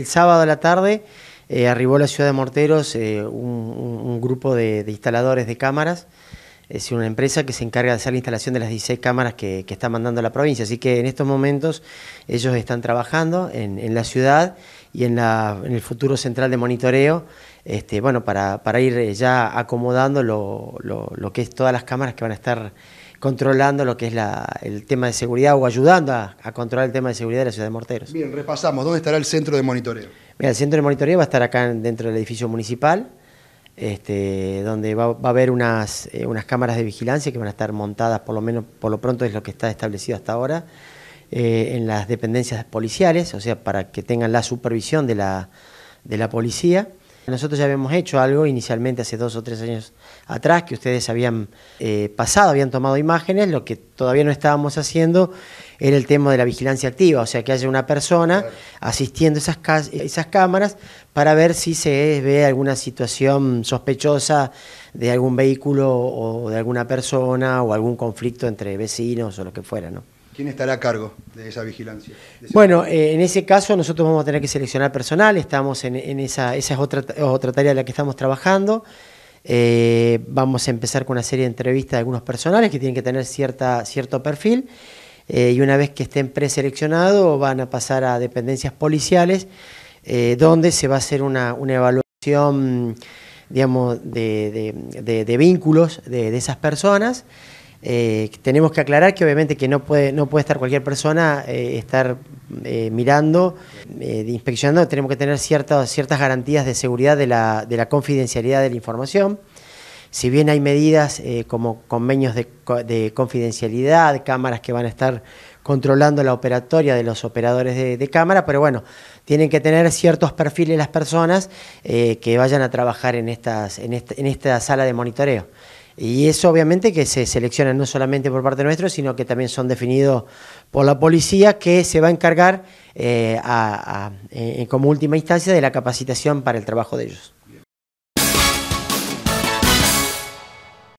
El sábado a la tarde eh, arribó a la ciudad de Morteros eh, un, grupo de, instaladores de cámaras, es una empresa que se encarga de hacer la instalación de las 16 cámaras que, está mandando la provincia. Así que en estos momentos ellos están trabajando en, la ciudad y en, el futuro central de monitoreo, este, bueno, para, ir eh, ya acomodando lo, lo que es todas las cámaras que van a estar controlando lo que es el tema de seguridad o ayudando a, controlar el tema de seguridad de la ciudad de Morteros. Bien, repasamos, ¿dónde estará el centro de monitoreo? el centro de monitoreo va a estar acá dentro del edificio municipal, este, donde va, a haber eh, unas, cámaras de vigilancia que van a estar montadas, por lo menos por lo pronto es lo que está establecido hasta ahora, eh, en las dependencias policiales, o sea, para que tengan la supervisión de la policía. Nosotros ya habíamos hecho algo inicialmente hace dos o tres años atrás que ustedes habían eh, pasado, habían tomado imágenes, lo que todavía no estábamos haciendo era el tema de la vigilancia activa, o sea que haya una persona asistiendo a esas, esas cámaras para ver si se ve alguna situación sospechosa de algún vehículo o de alguna persona o algún conflicto entre vecinos o lo que fuera, ¿no? ¿Quién estará a cargo de esa vigilancia? bueno, eh, en ese caso nosotros vamos a tener que seleccionar personal, estamos en, esa, es otra, otra tarea en la que estamos trabajando. Eh, vamos a empezar con una serie de entrevistas de algunos personales que tienen que tener cierta, cierto perfil eh, y una vez que estén preseleccionados van a pasar a dependencias policiales donde se va a hacer una, evaluación digamos, de vínculos de esas personas. Eh, tenemos que aclarar que obviamente que no puede, estar cualquier persona eh, estar eh, mirando, inspeccionando, tenemos que tener ciertas, ciertas garantías de seguridad de la, confidencialidad de la información. Si bien hay medidas como convenios de, confidencialidad, cámaras que van a estar controlando la operatoria de los operadores de, cámara, pero bueno, tienen que tener ciertos perfiles las personas que vayan a trabajar en esta sala de monitoreo. Y eso obviamente que se seleccionan no solamente por parte nuestra, sino que también son definidos por la policía que se va a encargar eh, eh, como última instancia de la capacitación para el trabajo de ellos.